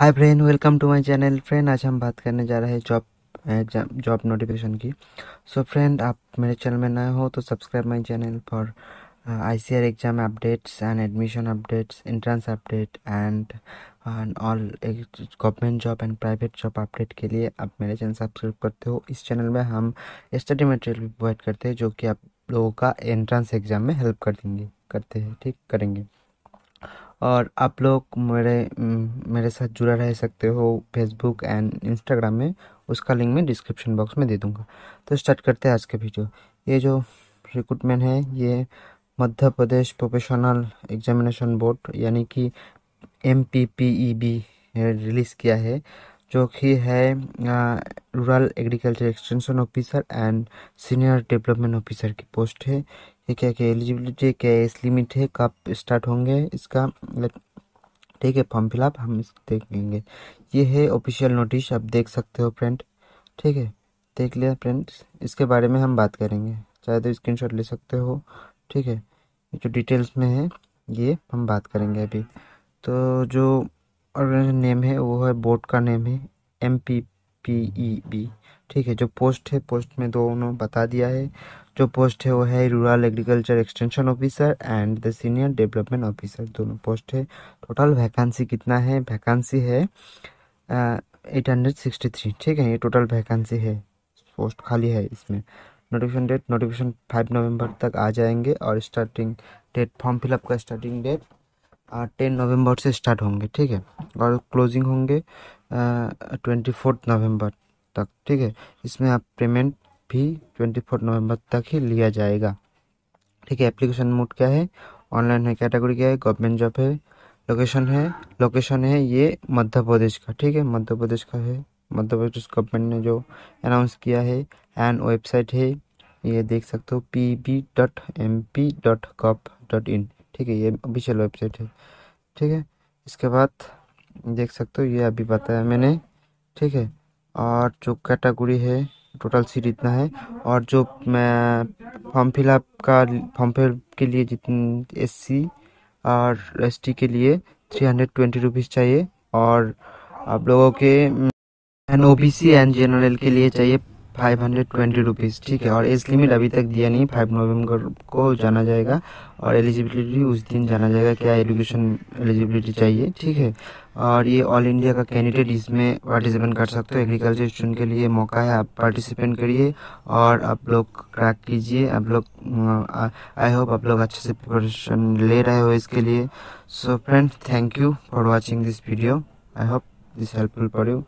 hi friend welcome to my channel friend आज हम बात करने जा रहे हैं जॉब एग्जाम जॉब नोटिफिकेशन की सो so, फ्रेंड आप मेरे चैनल में नए हो तो subscribe my channel for ICR exam updates and admission updates entrance update and all government job and private job update के लिए आप मेरे चैनल सब्सक्राइब करते हो इस चैनल में हम स्टडी मटेरियल भी प्रोवाइड करते हैं जो कि आप लोगों का एंट्रेंस एग्जाम में हेल्प कर देंगे करते हैं ठीक करेंगे और आप लोग मेरे मेरे साथ जुड़ा रह सकते हो फेसबुक एंड इंस्टाग्राम में उसका लिंक मैं डिस्क्रिप्शन बॉक्स में दे दूँगा तो स्टार्ट करते हैं आज के वीडियो ये जो रिक्रूटमेंट है ये Madhya Pradesh professional examination board यानी कि एम रिलीज़ e किया है जो कि है rural agriculture extension officer and senior development officer की पोस्ट है ये क्या क्या एलिजिबिलिटी क्या एज लिमिट है कब स्टार्ट होंगे इसका मतलब ठीक है फॉर्म फिलअप हम इस देख लेंगे ये है ऑफिशियल नोटिस आप देख सकते हो फ्रेंड ठीक है देख लिया फ्रेंड्स इसके बारे में हम बात करेंगे चाहे तो स्क्रीन ले सकते हो ठीक है जो डिटेल्स में है ये हम बात करेंगे अभी तो जो ऑर्गेनाइजेशन नेम है वो है बोर्ड का नेम है M P P E B ठीक है जो पोस्ट है पोस्ट में दो उन्होंने बता दिया है जो पोस्ट है वो है rural agriculture extension officer and the senior development officer दोनों पोस्ट है टोटल वैकेंसी कितना है वैकेंसी है एट हंड्रेड सिक्सटी थ्री ठीक है ये टोटल वैकेंसी है पोस्ट खाली है इसमें notification date notification five November तक आ जाएंगे और स्टार्टिंग डेट फॉर्म फिलअप का स्टार्टिंग डेट टेन नवंबर से स्टार्ट होंगे ठीक है और क्लोजिंग होंगे ट्वेंटी फोर्थ नवम्बर तक ठीक है इसमें आप पेमेंट भी ट्वेंटी फोर्थ नवम्बर तक ही लिया जाएगा ठीक है एप्लीकेशन मोड क्या है ऑनलाइन है कैटेगरी क्या है गवर्नमेंट जॉब है लोकेशन है लोकेशन है ये मध्य प्रदेश का ठीक है मध्य प्रदेश का है मध्य प्रदेश गवर्नमेंट ने जो अनाउंस किया है एंड वेबसाइट है ये देख सकते हो P B dot M P dot gov dot in ठीक है ये ऑफिशियल वेबसाइट है ठीक है इसके बाद देख सकते हो ये अभी बताया मैंने ठीक है और जो कैटागोरी है टोटल सीट इतना है और जो मैं फॉर्म फिलअप का फॉर्म फिल के लिए जितने एस सी और एस टी के लिए थ्री हंड्रेड ट्वेंटी रुपीज़ चाहिए और आप लोगों के N O B C and general के लिए चाहिए फाइव हंड्रेड ट्वेंटी रुपीज़ ठीक है और एज लिमिट अभी तक दिया नहीं फाइव नवंबर को जाना जाएगा और एलिजिबिलिटी उस दिन जाना जाएगा क्या एजुकेशन एलिजिबिलिटी चाहिए ठीक है और ये ऑल इंडिया का कैंडिडेट इसमें पार्टिसिपेंट कर सकते हो एग्रीकल्चर स्टूडेंट के लिए मौका है आप पार्टिसिपेंट करिए और आप लोग क्रैक कीजिए आप लोग आई होप आप लोग अच्छे से प्रिपरेशन ले रहे हो इसके लिए so friend thank you for watching this video I hope this helpful for you